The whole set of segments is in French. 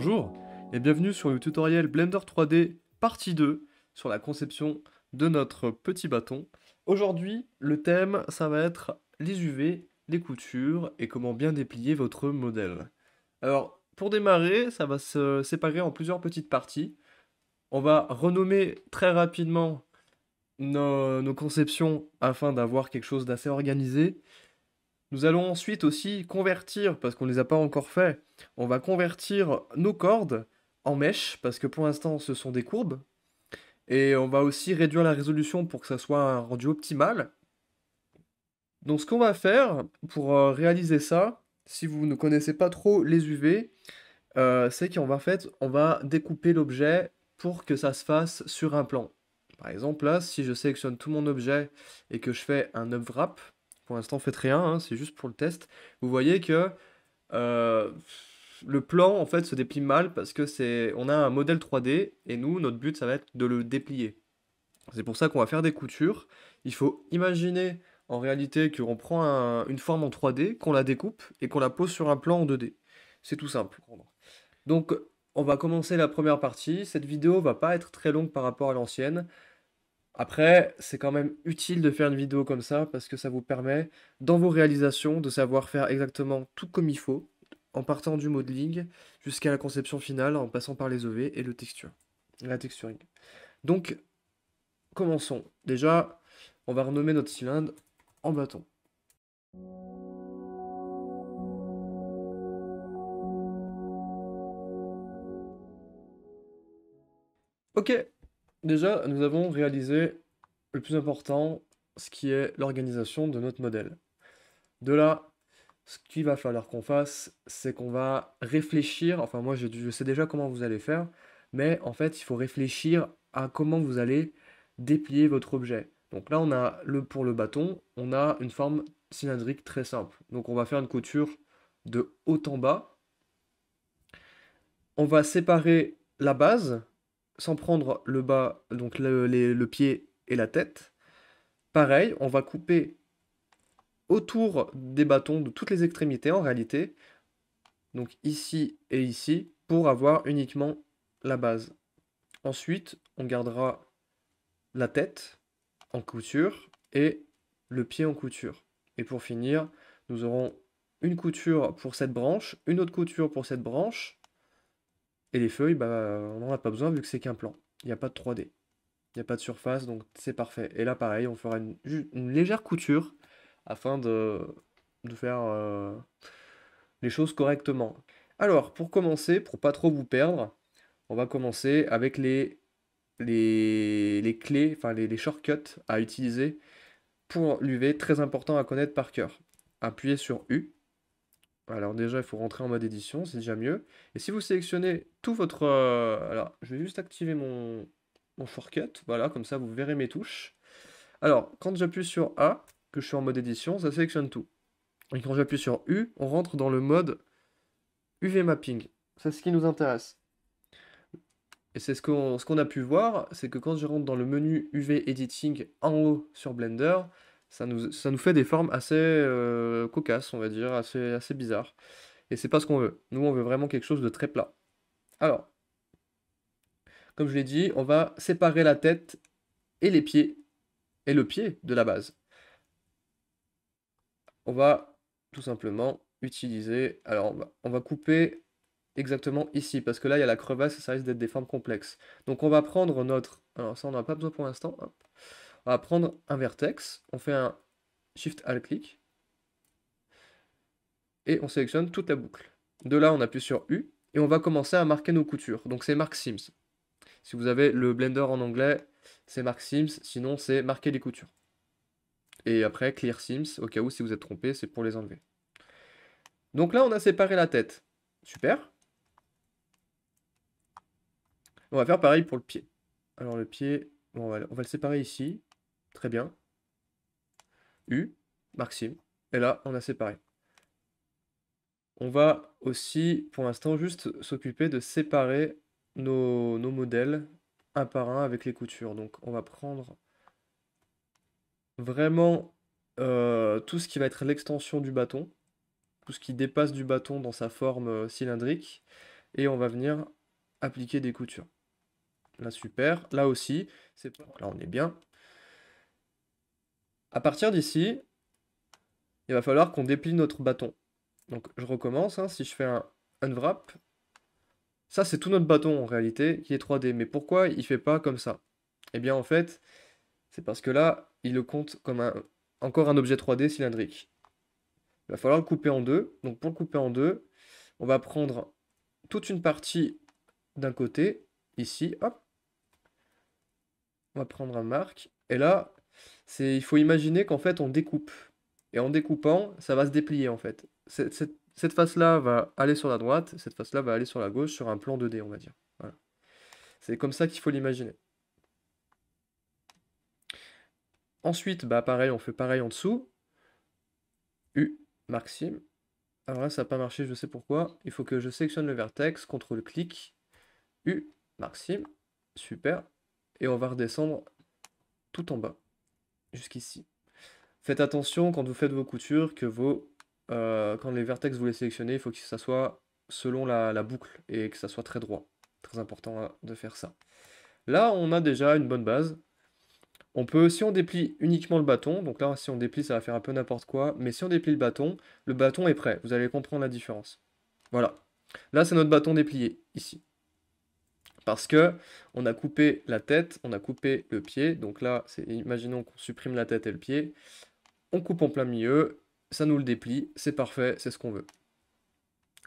Bonjour et bienvenue sur le tutoriel Blender 3D partie 2 sur la conception de notre petit bâton. Aujourd'hui, le thème, ça va être les UV, les coutures et comment bien déplier votre modèle. Alors, pour démarrer, ça va se séparer en plusieurs petites parties. On va renommer très rapidement nos, nos conceptions afin d'avoir quelque chose d'assez organisé. Nous allons ensuite aussi convertir, parce qu'on ne les a pas encore fait, on va convertir nos cordes en mèches, parce que pour l'instant ce sont des courbes. Et on va aussi réduire la résolution pour que ça soit un rendu optimal. Donc ce qu'on va faire pour euh, réaliser ça, si vous ne connaissez pas trop les UV, euh, c'est qu'on va, fait, on va découper l'objet pour que ça se fasse sur un plan. Par exemple là, si je sélectionne tout mon objet et que je fais un upwrap, pour l'instant faites rien, hein, c'est juste pour le test, vous voyez que euh, le plan en fait se déplie mal parce que c'est on a un modèle 3D et nous notre but ça va être de le déplier. C'est pour ça qu'on va faire des coutures. Il faut imaginer en réalité qu'on prend une forme en 3D, qu'on la découpe et qu'on la pose sur un plan en 2D. C'est tout simple. Donc on va commencer la première partie. Cette vidéo va pas être très longue par rapport à l'ancienne. Après, c'est quand même utile de faire une vidéo comme ça parce que ça vous permet, dans vos réalisations, de savoir faire exactement tout comme il faut, en partant du modeling jusqu'à la conception finale, en passant par les OV et le la texturing. Donc, commençons. Déjà, on va renommer notre cylindre en bâton. Ok, Déjà, nous avons réalisé le plus important, ce qui est l'organisation de notre modèle. De là, ce qu'il va falloir qu'on fasse, c'est qu'on va réfléchir, enfin moi je, je, sais déjà comment vous allez faire, mais en fait il faut réfléchir à comment vous allez déplier votre objet. Donc là on a le, pour le bâton, on a une forme cylindrique très simple. Donc on va faire une couture de haut en bas. On va séparer la base sans prendre le bas, donc le, pied et la tête. Pareil, on va couper autour des bâtons de toutes les extrémités en réalité, donc ici et ici, pour avoir uniquement la base. Ensuite, on gardera la tête en couture et le pied en couture. Et pour finir, nous aurons une couture pour cette branche, une autre couture pour cette branche, et les feuilles, bah, on n'en a pas besoin vu que c'est qu'un plan. Il n'y a pas de 3D. Il n'y a pas de surface, donc c'est parfait. Et là, pareil, on fera une, légère couture afin de, faire euh, les choses correctement. Alors, pour commencer, pour pas trop vous perdre, on va commencer avec les, les, les clés, enfin les, les shortcuts à utiliser pour l'UV, très important à connaître par cœur. Appuyez sur U, alors déjà, il faut rentrer en mode édition, c'est déjà mieux. Et si vous sélectionnez tout votre... Euh, alors, je vais juste activer mon, mon shortcut. Voilà, comme ça, vous verrez mes touches. Alors, quand j'appuie sur A, que je suis en mode édition, ça sélectionne tout. Et quand j'appuie sur U, on rentre dans le mode UV mapping. C'est ce qui nous intéresse. Et c'est ce qu'on a pu voir, c'est que quand je rentre dans le menu UV editing en haut sur Blender, ça nous, fait des formes assez euh, cocasses, on va dire, assez, assez bizarres. Et c'est pas ce qu'on veut. Nous, on veut vraiment quelque chose de très plat. Alors, comme je l'ai dit, on va séparer la tête et les pieds, et le pied de la base. On va tout simplement utiliser... Alors, on va, couper exactement ici, parce que là, il y a la crevasse, et ça risque d'être des formes complexes. Donc, on va prendre notre... Alors, ça, on n'en a pas besoin pour l'instant. Hop. On prendre un vertex, on fait un Shift-Alt-Click, et on sélectionne toute la boucle. De là, on appuie sur U, et on va commencer à marquer nos coutures. Donc c'est Mark Sims. Si vous avez le Blender en anglais, c'est Mark Sims, sinon c'est marquer les coutures. Et après, Clear Sims, au cas où si vous êtes trompé, c'est pour les enlever. Donc là, on a séparé la tête. Super. On va faire pareil pour le pied. Alors le pied, on va le séparer ici. Très bien. U, Maxime. Et là, on a séparé. On va aussi, pour l'instant, juste s'occuper de séparer nos, modèles un par un avec les coutures. Donc, on va prendre vraiment euh, tout ce qui va être l'extension du bâton, tout ce qui dépasse du bâton dans sa forme euh, cylindrique, et on va venir appliquer des coutures. Là, super. Là aussi, c'est là on est bien à partir d'ici, il va falloir qu'on déplie notre bâton. Donc je recommence, hein. si je fais un unwrap, ça c'est tout notre bâton en réalité, qui est 3D. Mais pourquoi il fait pas comme ça Eh bien en fait, c'est parce que là, il le compte comme un, encore un objet 3D cylindrique. Il va falloir le couper en deux. Donc pour le couper en deux, on va prendre toute une partie d'un côté, ici, hop. On va prendre un marque, et là, il faut imaginer qu'en fait on découpe. Et en découpant, ça va se déplier en fait. Cette, face-là va aller sur la droite, cette face-là va aller sur la gauche sur un plan 2D, on va dire. C'est comme ça qu'il faut l'imaginer. Ensuite, bah pareil, on fait pareil en dessous. U, Maxime. Alors là, ça n'a pas marché, je sais pourquoi. Il faut que je sélectionne le vertex, CTRL-clic, U, Maxime. Super. Et on va redescendre tout en bas jusqu'ici. Faites attention quand vous faites vos coutures que vos, euh, quand les vertex vous les sélectionnez, il faut que ça soit selon la, la, boucle et que ça soit très droit. Très important hein, de faire ça. Là, on a déjà une bonne base. On peut, si on déplie uniquement le bâton, donc là, si on déplie, ça va faire un peu n'importe quoi, mais si on déplie le bâton, le bâton est prêt. Vous allez comprendre la différence. Voilà. Là, c'est notre bâton déplié, ici parce que on a coupé la tête, on a coupé le pied. Donc là, imaginons qu'on supprime la tête et le pied. On coupe en plein milieu, ça nous le déplie, c'est parfait, c'est ce qu'on veut.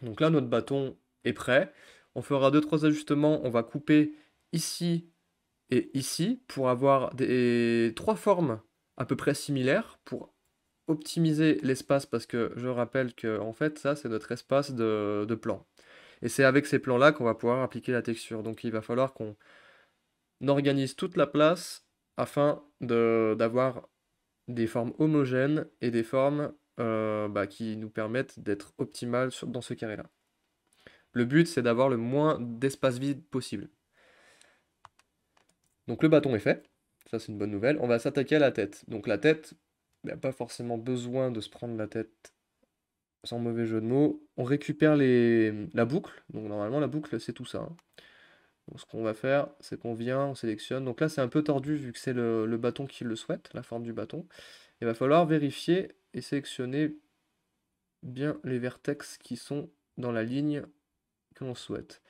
Donc là, notre bâton est prêt. On fera 2-3 ajustements, on va couper ici et ici pour avoir des trois formes à peu près similaires pour optimiser l'espace parce que je rappelle que en fait ça c'est notre espace de plan et c'est avec ces plans-là qu'on va pouvoir appliquer la texture. Donc il va falloir qu'on organise toute la place afin d'avoir des formes homogènes et des formes euh, bah, qui nous permettent d'être optimales dans ce carré-là. Le but, c'est d'avoir le moins d'espace vide possible. Donc le bâton est fait, ça c'est une bonne nouvelle. On va s'attaquer à la tête. Donc la tête, il n'y a pas forcément besoin de se prendre la tête sans mauvais jeu de mots, on récupère les, la boucle. Donc normalement la boucle c'est tout ça. Hein. Donc ce qu'on va faire, c'est qu'on vient, on sélectionne. Donc là c'est un peu tordu vu que c'est le, bâton qui le souhaite, la forme du bâton. Il va falloir vérifier et sélectionner bien les vertex qui sont dans la ligne que l'on souhaite.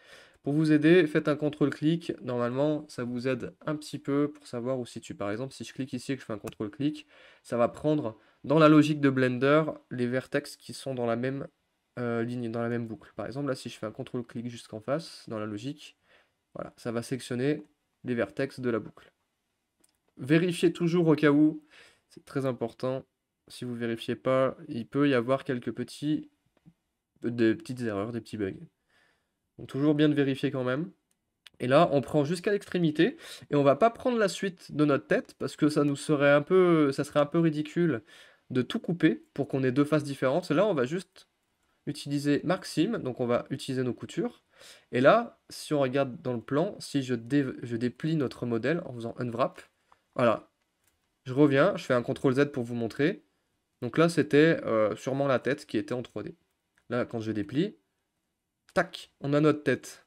Pour vous aider, faites un contrôle-clic. Normalement, ça vous aide un petit peu pour savoir où si situe. Par exemple, si je clique ici et que je fais un contrôle-clic, ça va prendre dans la logique de Blender, les vertex qui sont dans la même euh, ligne, dans la même boucle. Par exemple, là, si je fais un CTRL-clic jusqu'en face, dans la logique, voilà, ça va sectionner les vertex de la boucle. Vérifiez toujours au cas où, c'est très important. Si vous ne vérifiez pas, il peut y avoir quelques petits, de petites erreurs, des petits bugs. Donc toujours bien de vérifier quand même. Et là, on prend jusqu'à l'extrémité et on ne va pas prendre la suite de notre tête parce que ça nous serait un peu, ça serait un peu ridicule de tout couper pour qu'on ait deux faces différentes. Là, on va juste utiliser Maxime, donc on va utiliser nos coutures. Et là, si on regarde dans le plan, si je, déplie notre modèle en faisant Unwrap, voilà, je reviens, je fais un CTRL Z pour vous montrer. Donc là, c'était euh, sûrement la tête qui était en 3D. Là, quand je déplie, tac, on a notre tête.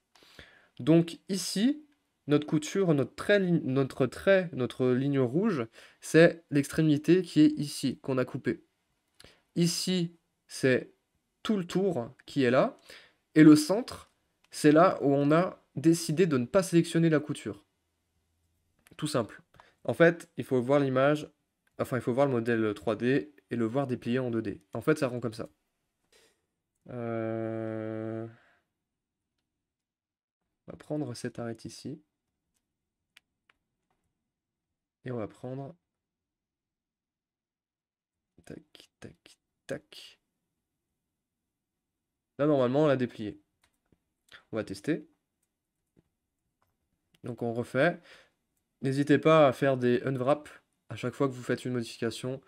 Donc ici, notre couture, notre trait, notre, trait, notre ligne rouge, c'est l'extrémité qui est ici, qu'on a coupée. Ici, c'est tout le tour qui est là, et le centre, c'est là où on a décidé de ne pas sélectionner la couture. Tout simple. En fait, il faut voir l'image, enfin, il faut voir le modèle 3D et le voir déplié en 2D. En fait, ça rend comme ça. Euh, on va prendre cette arête ici. Et on va prendre... Tac, tac, tac. Là, normalement, on l'a déplié. On va tester. Donc, on refait. N'hésitez pas à faire des unwrap à chaque fois que vous faites une modification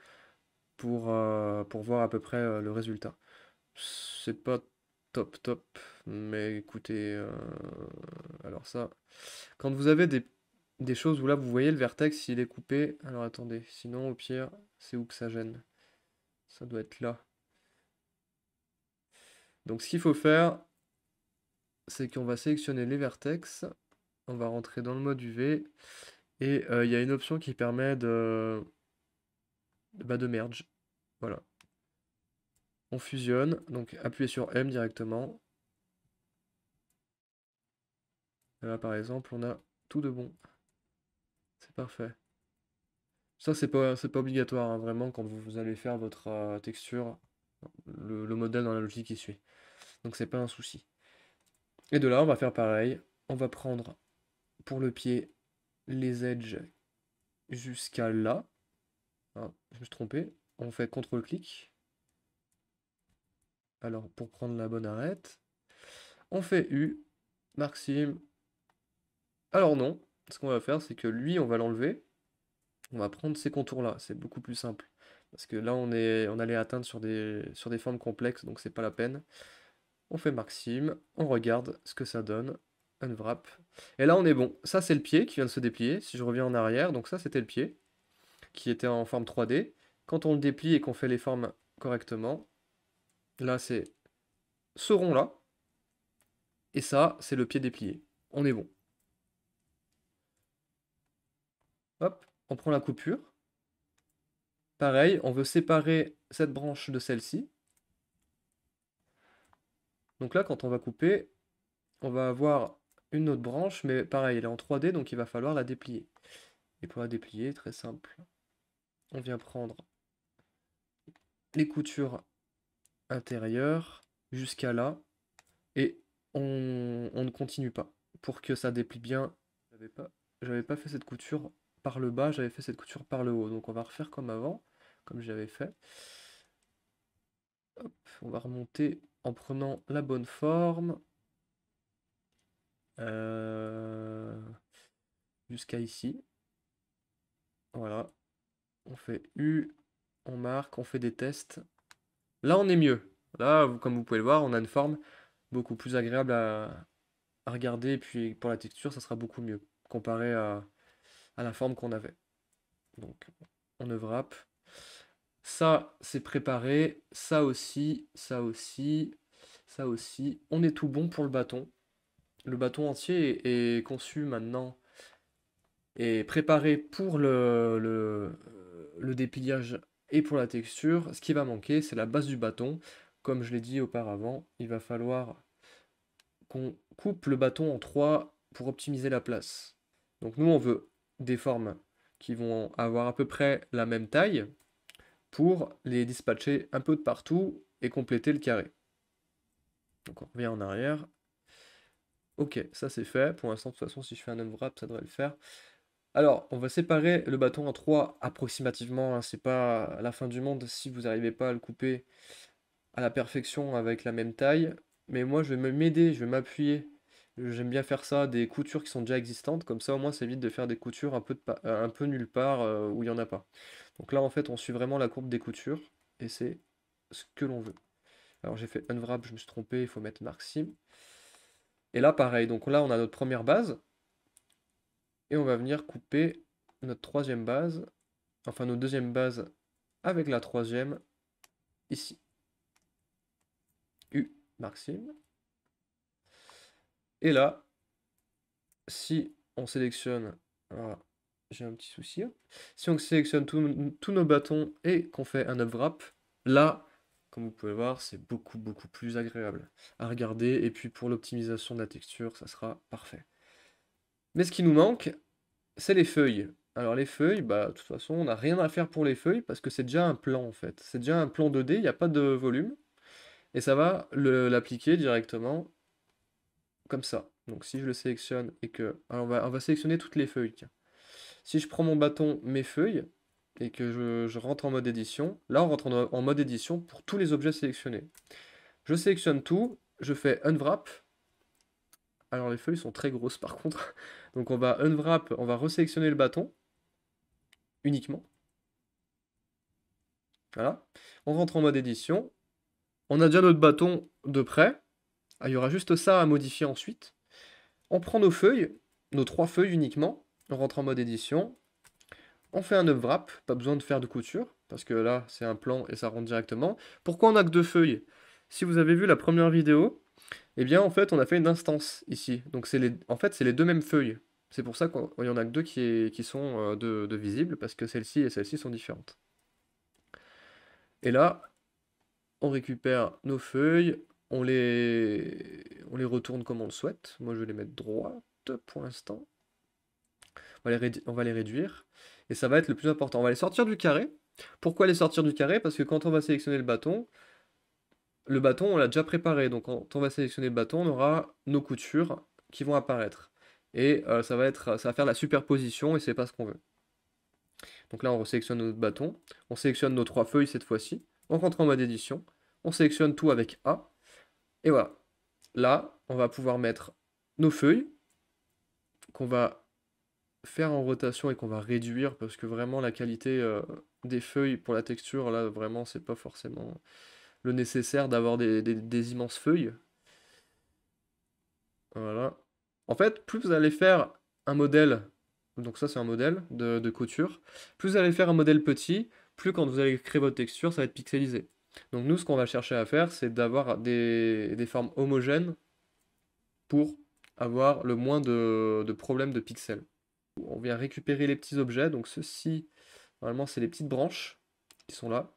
pour, euh, pour voir à peu près euh, le résultat. C'est pas top top, mais écoutez, euh, alors ça, quand vous avez des des choses où là vous voyez le vertex s'il est coupé. Alors attendez, sinon au pire c'est où que ça gêne. Ça doit être là. Donc ce qu'il faut faire, c'est qu'on va sélectionner les vertex, on va rentrer dans le mode UV, et euh, il y a une option qui permet de, bah, de merge. Voilà. On fusionne, donc appuyez sur M directement. Là par exemple on a tout de bon. Parfait. Ça, c'est pas, c'est pas obligatoire, hein, vraiment, quand vous, allez faire votre euh, texture, le, modèle dans la logique qui suit. Donc, c'est pas un souci. Et de là, on va faire pareil. On va prendre pour le pied les edges jusqu'à là. Hein, je me suis trompé. On fait CTRL-clic. Alors, pour prendre la bonne arête, on fait U, Maxime. Alors non, ce qu'on va faire, c'est que lui, on va l'enlever. On va prendre ces contours-là, c'est beaucoup plus simple. Parce que là, on, est, on allait atteindre sur des, sur des formes complexes, donc c'est pas la peine. On fait Maxime, on regarde ce que ça donne. Unwrap. Et là, on est bon. Ça, c'est le pied qui vient de se déplier. Si je reviens en arrière, donc ça, c'était le pied qui était en forme 3D. Quand on le déplie et qu'on fait les formes correctement, là, c'est ce rond-là. Et ça, c'est le pied déplié. On est bon. Hop, on prend la coupure. Pareil, on veut séparer cette branche de celle-ci. Donc là, quand on va couper, on va avoir une autre branche, mais pareil, elle est en 3D, donc il va falloir la déplier. Et pour la déplier, très simple, on vient prendre les coutures intérieures jusqu'à là, et on, ne continue pas, pour que ça déplie bien. J'avais pas, pas fait cette couture par le bas, j'avais fait cette couture par le haut. Donc on va refaire comme avant, comme j'avais fait. on va remonter en prenant la bonne forme. Euh, jusqu'à ici. Voilà. On fait U, on marque, on fait des tests. Là, on est mieux. Là, comme vous pouvez le voir, on a une forme beaucoup plus agréable à, à regarder. Et puis pour la texture, ça sera beaucoup mieux comparé à, à la forme qu'on avait. Donc on ne Ça, c'est préparé. Ça aussi, ça aussi, ça aussi. On est tout bon pour le bâton. Le bâton entier est, conçu maintenant et préparé pour le, le, le dépliage et pour la texture. Ce qui va manquer, c'est la base du bâton. Comme je l'ai dit auparavant, il va falloir qu'on coupe le bâton en trois pour optimiser la place. Donc nous, on veut des formes qui vont avoir à peu près la même taille pour les dispatcher un peu de partout et compléter le carré. Donc on revient en arrière. Ok, ça c'est fait. Pour l'instant, de toute façon, si je fais un unwrap, ça devrait le faire. Alors, on va séparer le bâton en trois approximativement. Hein. C'est pas la fin du monde si vous n'arrivez pas à le couper à la perfection avec la même taille. Mais moi, je vais m'aider, je vais m'appuyer J'aime bien faire ça, des coutures qui sont déjà existantes, comme ça au moins ça évite de faire des coutures un peu, euh, un peu nulle part euh, où il n'y en a pas. Donc là en fait on suit vraiment la courbe des coutures, et c'est ce que l'on veut. Alors j'ai fait unwrap, je me suis trompé, il faut mettre Maxime. Et là pareil, donc là on a notre première base, et on va venir couper notre troisième base, enfin notre deuxième base avec la troisième, ici. U, Maxime. Et là, si on sélectionne... Ah, j'ai un petit souci. Hein. Si on sélectionne tous nos bâtons et qu'on fait un Upwrap », là, comme vous pouvez voir, c'est beaucoup, beaucoup plus agréable à regarder. Et puis pour l'optimisation de la texture, ça sera parfait. Mais ce qui nous manque, c'est les feuilles. Alors les feuilles, bah, de toute façon, on n'a rien à faire pour les feuilles parce que c'est déjà un plan en fait. C'est déjà un plan 2D, il n'y a pas de volume. Et ça va l'appliquer directement comme ça. Donc si je le sélectionne et que... Alors on va, sélectionner toutes les feuilles. Si je prends mon bâton, mes feuilles, et que je, rentre en mode édition, là on rentre en, en, mode édition pour tous les objets sélectionnés. Je sélectionne tout, je fais unwrap. Alors les feuilles sont très grosses par contre. Donc on va unwrap, on va resélectionner le bâton, uniquement. Voilà. On rentre en mode édition. On a déjà notre bâton de près. Ah, il y aura juste ça à modifier ensuite. On prend nos feuilles, nos trois feuilles uniquement. On rentre en mode édition. On fait un wrap, pas besoin de faire de couture, parce que là, c'est un plan et ça rentre directement. Pourquoi on a que deux feuilles Si vous avez vu la première vidéo, eh bien, en fait, on a fait une instance ici. Donc, les... en fait, c'est les deux mêmes feuilles. C'est pour ça qu'il n'y en a que deux qui, sont euh, de... visibles, parce que celle ci et celles-ci sont différentes. Et là, on récupère nos feuilles, on les, on les retourne comme on le souhaite. Moi, je vais les mettre droite pour l'instant. On, va les réduire. Et ça va être le plus important. On va les sortir du carré. Pourquoi les sortir du carré Parce que quand on va sélectionner le bâton, le bâton, on l'a déjà préparé. Donc, quand on va sélectionner le bâton, on aura nos coutures qui vont apparaître. Et euh, ça, va être, ça va faire la superposition et c'est pas ce qu'on veut. Donc là, on sélectionne notre bâton. On sélectionne nos trois feuilles cette fois-ci. On rentre en mode édition. On sélectionne tout avec A. Et voilà. Là, on va pouvoir mettre nos feuilles qu'on va faire en rotation et qu'on va réduire parce que vraiment la qualité euh, des feuilles pour la texture, là vraiment c'est pas forcément le nécessaire d'avoir des, immenses feuilles. Voilà. En fait, plus vous allez faire un modèle, donc ça c'est un modèle de, de, couture, plus vous allez faire un modèle petit, plus quand vous allez créer votre texture, ça va être pixelisé. Donc nous, ce qu'on va chercher à faire, c'est d'avoir des, formes homogènes pour avoir le moins de, problèmes de pixels. On vient récupérer les petits objets, donc ceci, normalement c'est les petites branches qui sont là.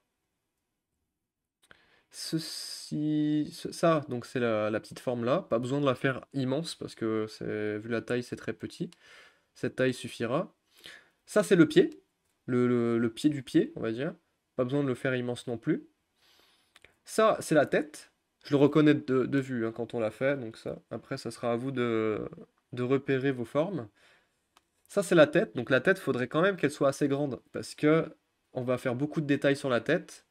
Ceci, ça, donc c'est la, la, petite forme là, pas besoin de la faire immense parce que vu la taille c'est très petit, cette taille suffira. Ça c'est le pied, le pied du pied on va dire, pas besoin de le faire immense non plus. Ça, c'est la tête. Je le reconnais de, vue hein, quand on l'a fait. Donc ça, après, ça sera à vous de, de repérer vos formes. Ça, c'est la tête. Donc la tête, il faudrait quand même qu'elle soit assez grande parce que on va faire beaucoup de détails sur la tête.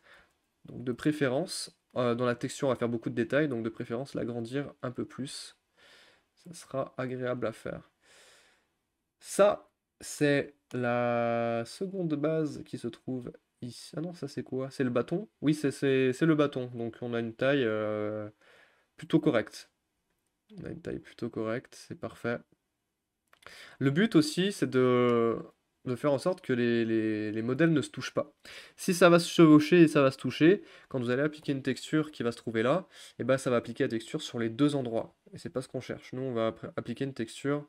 Donc de préférence, euh, dans la texture, on va faire beaucoup de détails. Donc de préférence, l'agrandir un peu plus. Ça sera agréable à faire. Ça, c'est la seconde base qui se trouve ah non, ça c'est quoi C'est le bâton Oui, c'est le bâton. Donc on a une taille euh, plutôt correcte. On a une taille plutôt correcte, c'est parfait. Le but aussi, c'est de, faire en sorte que les, modèles ne se touchent pas. Si ça va se chevaucher et ça va se toucher, quand vous allez appliquer une texture qui va se trouver là, et eh ben, ça va appliquer la texture sur les deux endroits. Et c'est pas ce qu'on cherche. Nous, on va appliquer une texture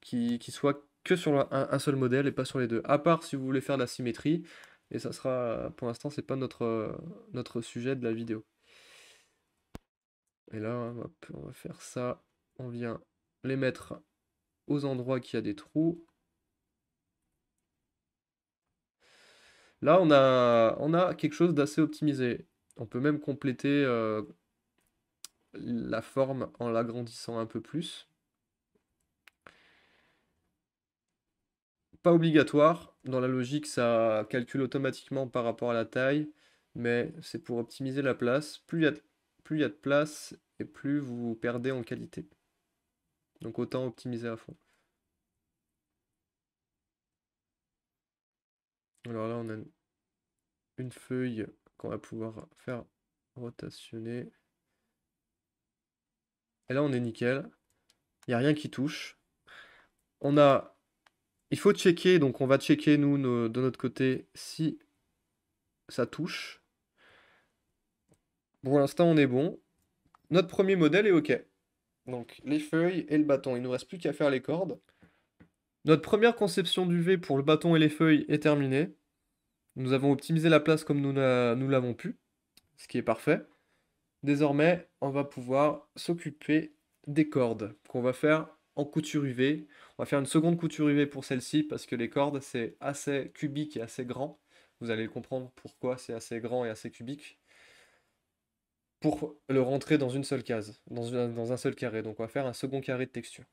qui, soit que sur un, un, seul modèle et pas sur les deux. À part si vous voulez faire de la symétrie, et ça sera, pour l'instant, c'est pas notre, euh, notre sujet de la vidéo. Et là, on va faire ça. On vient les mettre aux endroits qu'il y a des trous. Là, on a, on a quelque chose d'assez optimisé. On peut même compléter euh, la forme en l'agrandissant un peu plus. pas obligatoire. Dans la logique, ça calcule automatiquement par rapport à la taille, mais c'est pour optimiser la place. Plus il y, a de place et plus vous perdez en qualité. Donc autant optimiser à fond. Alors là, on a une, une feuille qu'on va pouvoir faire rotationner. Et là, on est nickel. Il n'y a rien qui touche. On a il faut checker, donc on va checker nous de notre côté si ça touche. Pour l'instant on est bon. Notre premier modèle est ok. Donc les feuilles et le bâton, il nous reste plus qu'à faire les cordes. Notre première conception du V pour le bâton et les feuilles est terminée. Nous avons optimisé la place comme nous l'avons pu, ce qui est parfait. Désormais, on va pouvoir s'occuper des cordes qu'on va faire en couture UV. On va faire une seconde couture UV pour celle-ci parce que les cordes, c'est assez cubique et assez grand. Vous allez comprendre pourquoi c'est assez grand et assez cubique. Pour le rentrer dans une seule case, dans, un seul carré. Donc on va faire un second carré de texture.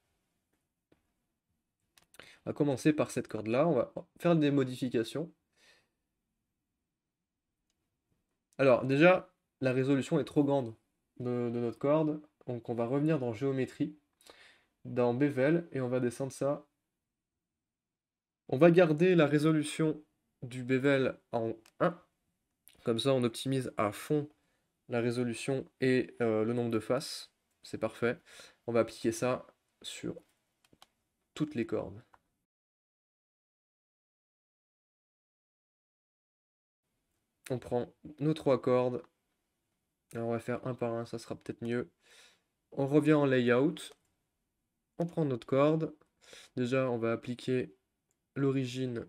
On va commencer par cette corde-là. On va faire des modifications. Alors déjà, la résolution est trop grande de, de notre corde. Donc on va revenir dans géométrie dans Bevel et on va descendre ça. On va garder la résolution du Bevel en 1. Comme ça, on optimise à fond la résolution et euh, le nombre de faces. C'est parfait. On va appliquer ça sur toutes les cordes. On prend nos trois cordes. on va faire un par un, ça sera peut-être mieux. On revient en layout on prend notre corde. Déjà, on va appliquer l'origine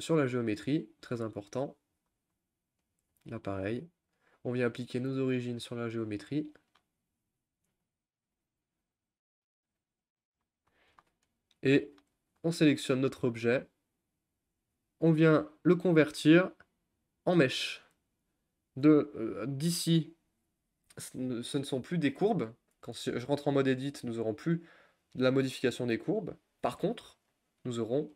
sur la géométrie, très important. Là, pareil. On vient appliquer nos origines sur la géométrie. Et on sélectionne notre objet. On vient le convertir en mèche. Euh, d'ici, ce ne sont plus des courbes. Quand je rentre en mode edit, nous aurons plus la modification des courbes. Par contre, nous aurons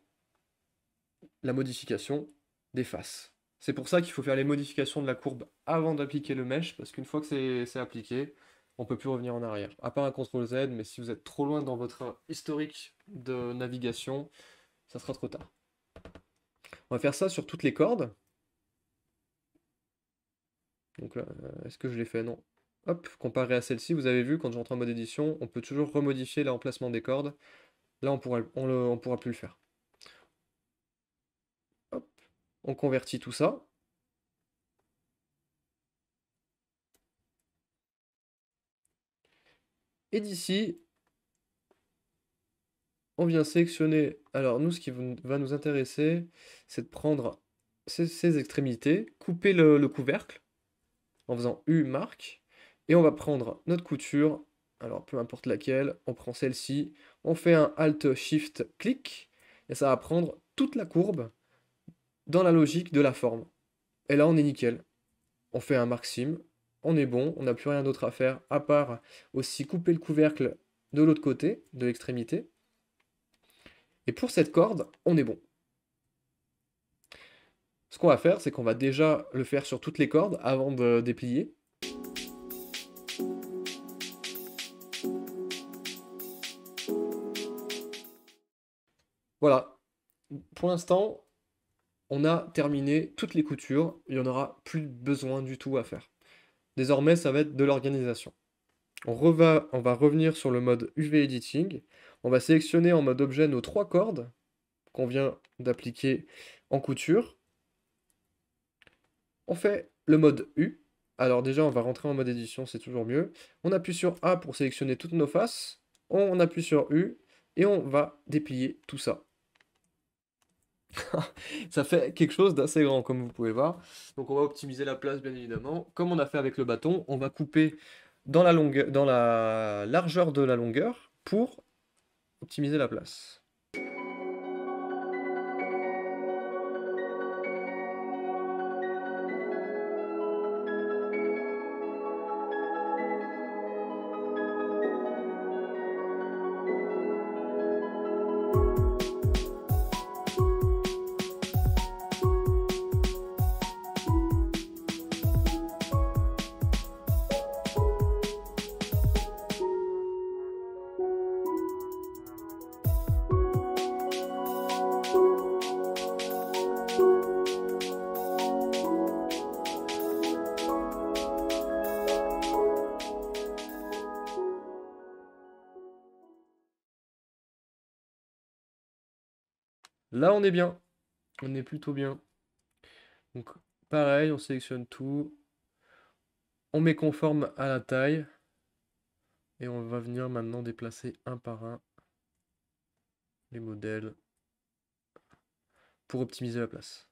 la modification des faces. C'est pour ça qu'il faut faire les modifications de la courbe avant d'appliquer le mesh, parce qu'une fois que c'est appliqué, on peut plus revenir en arrière. À part un CTRL Z, mais si vous êtes trop loin dans votre historique de navigation, ça sera trop tard. On va faire ça sur toutes les cordes. Donc là, euh, est-ce que je l'ai fait Non, hop, comparé à celle-ci, vous avez vu, quand j'entre en mode édition, on peut toujours remodifier l'emplacement des cordes. Là, on pourra, on, pourra plus le faire. Hop, on convertit tout ça. Et d'ici, on vient sélectionner. Alors nous, ce qui va nous intéresser, c'est de prendre ces, extrémités, couper le, le couvercle en faisant U marque. Et on va prendre notre couture, alors peu importe laquelle, on prend celle-ci, on fait un Alt Shift click et ça va prendre toute la courbe dans la logique de la forme. Et là on est nickel. On fait un maxime, on est bon, on n'a plus rien d'autre à faire à part aussi couper le couvercle de l'autre côté, de l'extrémité. Et pour cette corde, on est bon. Ce qu'on va faire, c'est qu'on va déjà le faire sur toutes les cordes avant de déplier. Voilà. Pour l'instant, on a terminé toutes les coutures. Il n'y en aura plus besoin du tout à faire. Désormais, ça va être de l'organisation. On, on va revenir sur le mode UV Editing. On va sélectionner en mode objet nos trois cordes qu'on vient d'appliquer en couture. On fait le mode U. Alors déjà, on va rentrer en mode édition, c'est toujours mieux. On appuie sur A pour sélectionner toutes nos faces. On appuie sur U et on va déplier tout ça. ça fait quelque chose d'assez grand, comme vous pouvez voir. Donc on va optimiser la place, bien évidemment. Comme on a fait avec le bâton, on va couper dans la, longue... dans la largeur de la longueur pour optimiser la place. Là, on est bien. On est plutôt bien. Donc, pareil, on sélectionne tout. On met conforme à la taille. Et on va venir maintenant déplacer un par un les modèles pour optimiser la place.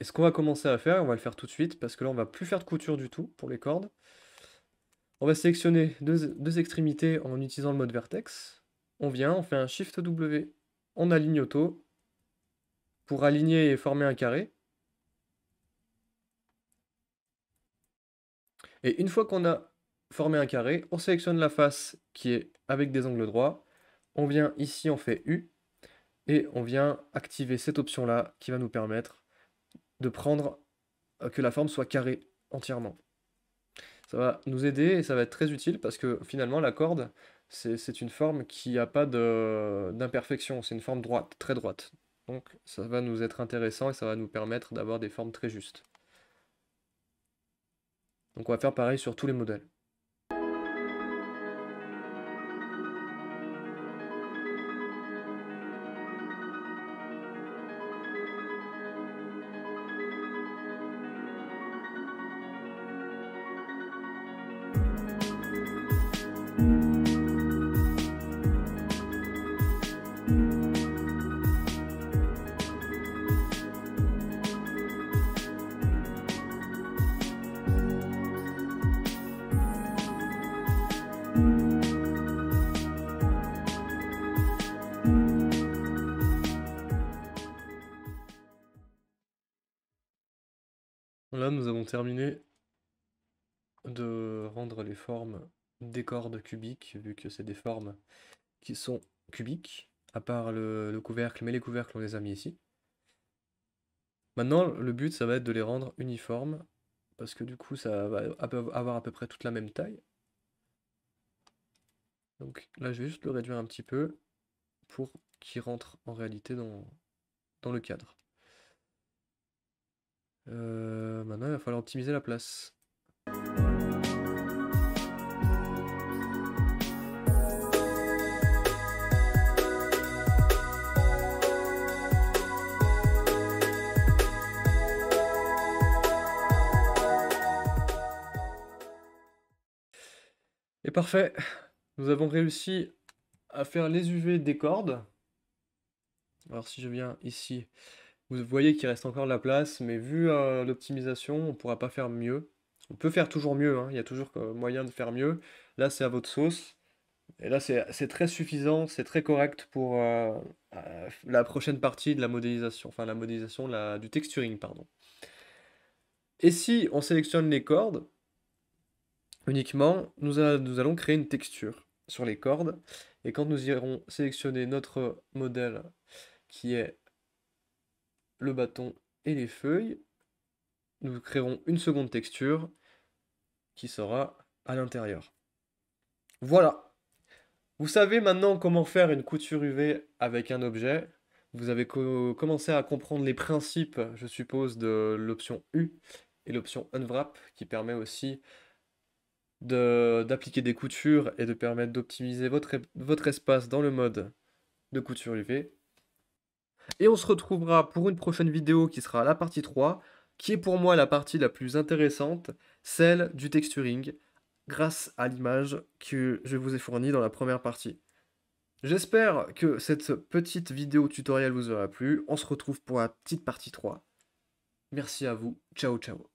Et ce qu'on va commencer à faire, on va le faire tout de suite, parce que là on va plus faire de couture du tout pour les cordes. On va sélectionner deux, extrémités en utilisant le mode vertex. On vient, on fait un Shift W, on aligne auto pour aligner et former un carré. Et une fois qu'on a formé un carré, on sélectionne la face qui est avec des angles droits. On vient ici, on fait U et on vient activer cette option là qui va nous permettre de prendre euh, que la forme soit carrée entièrement. Ça va nous aider et ça va être très utile parce que finalement la corde, c'est une forme qui n'a pas d'imperfection, c'est une forme droite, très droite. Donc ça va nous être intéressant et ça va nous permettre d'avoir des formes très justes. Donc on va faire pareil sur tous les modèles. nous avons terminé de rendre les formes des cordes cubiques, vu que c'est des formes qui sont cubiques, à part le, couvercle, mais les couvercles on les a mis ici. Maintenant, le but, ça va être de les rendre uniformes, parce que du coup, ça va avoir à peu près toute la même taille. Donc là, je vais juste le réduire un petit peu pour qu'il rentre en réalité dans le cadre. Euh, maintenant, il va falloir optimiser la place. Et parfait, nous avons réussi à faire les UV des cordes. Alors si je viens ici, vous voyez qu'il reste encore de la place, mais vu euh, l'optimisation, on ne pourra pas faire mieux. On peut faire toujours mieux, hein. il y a toujours euh, moyen de faire mieux. Là, c'est à votre sauce. Et là, c'est très suffisant, c'est très correct pour euh, la prochaine partie de la modélisation, enfin la modélisation la, du texturing, pardon. Et si on sélectionne les cordes, uniquement, nous allons créer une texture sur les cordes. Et quand nous irons sélectionner notre modèle qui est le bâton et les feuilles. Nous créerons une seconde texture qui sera à l'intérieur. Voilà. Vous savez maintenant comment faire une couture UV avec un objet. Vous avez commencé à comprendre les principes, je suppose, de l'option U et l'option Unwrap qui permet aussi d'appliquer des coutures et de permettre d'optimiser votre, votre espace dans le mode de couture UV. Et on se retrouvera pour une prochaine vidéo qui sera la partie 3, qui est pour moi la partie la plus intéressante, celle du texturing, grâce à l'image que je vous ai fournie dans la première partie. J'espère que cette petite vidéo tutoriel vous aura plu. On se retrouve pour la petite partie 3. Merci à vous. Ciao, ciao.